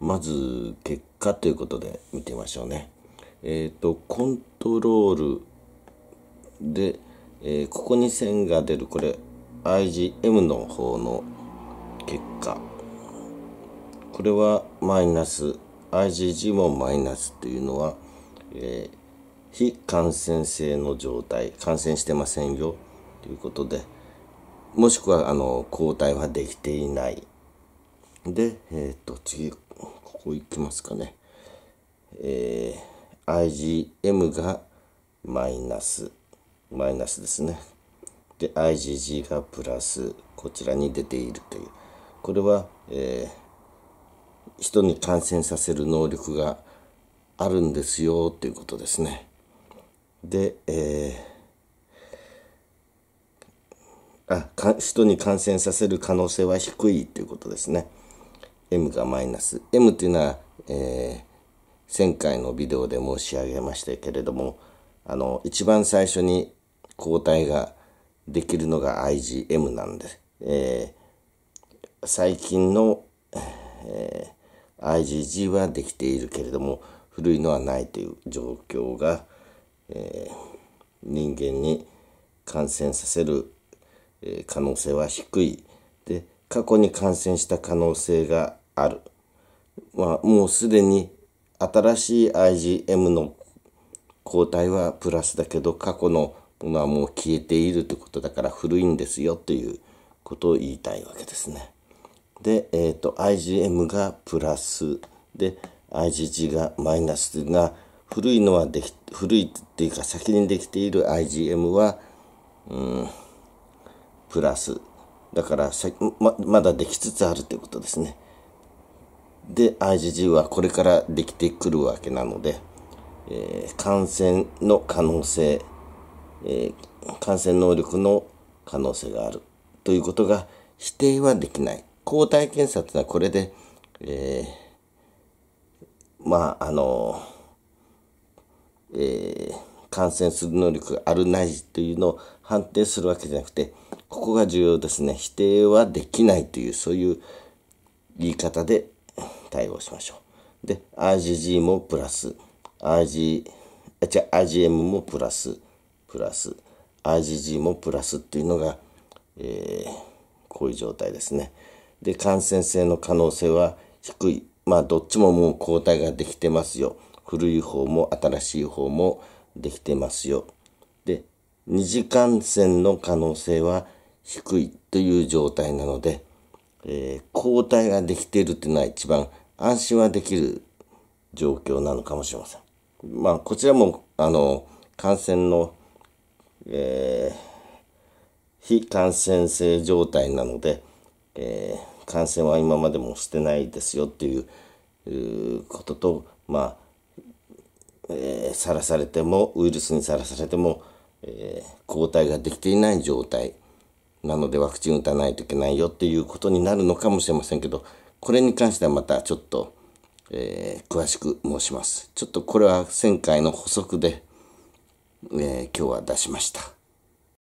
まず結果ということで見てみましょうね。えっ、ー、と、コントロールで、えー、ここに線が出る、これ IgM の方の結果。これはマイナス、IgG もマイナスというのは、えー、非感染性の状態、感染してませんよということで、もしくはあの抗体はできていない。で、えっ、ー、と、次、ここ行きますかね。えー、IgM がマイナス、マイナスですね。で、IgG がプラス、こちらに出ているという。これは、えー、人に感染させる能力があるんですよということですね。で、えー、あか人に感染させる可能性は低いということですね。m がマイナス m っていうのは、えー、前回のビデオで申し上げましたけれどもあの一番最初に抗体ができるのが IgM なんで、えー、最近の、えー、IgG はできているけれども古いのはないという状況が、えー、人間に感染させる可能性は低いで過去に感染した可能性がある。まあ、もうすでに新しい IgM の抗体はプラスだけど過去のものはもう消えているってことだから古いんですよということを言いたいわけですね。で、えっ、ー、と IgM がプラスで IgG がマイナスが古いのはでき古いっていうか先にできている IgM は、うん、プラスだからままだできつつあるということですね。で IgG はこれからできてくるわけなので、えー、感染の可能性、えー、感染能力の可能性があるということが否定はできない。抗体検査というのはこれで、えー、まあ、あの、え感染する能力があるないというのを判定するわけじゃなくて、ここが重要ですね。否定はできないという、そういう言い方で対応しましょう。で、RGG もプラス、RG、あ、違う、RGM もプラス、プラス、RGG もプラスっていうのが、えー、こういう状態ですね。で、感染性の可能性は低い。まあ、どっちももう抗体ができてますよ。古い方も新しい方もできてますよ。で、二次感染の可能性は低いという状態なので、えー、抗体ができているというのは一番安心はできる状況なのかもしれません。まあ、こちらも、あの、感染の、えー、非感染性状態なので、えー、感染は今までもしてないですよっていうことと、まあ、さ、えー、ら、されても、ウイルスにさらされても、えー、抗体ができていない状態なのでワクチン打たないといけないよっていうことになるのかもしれませんけど、これに関してはまたちょっと、えー、詳しく申します。ちょっとこれは前回の補足で、えー、今日は出しました。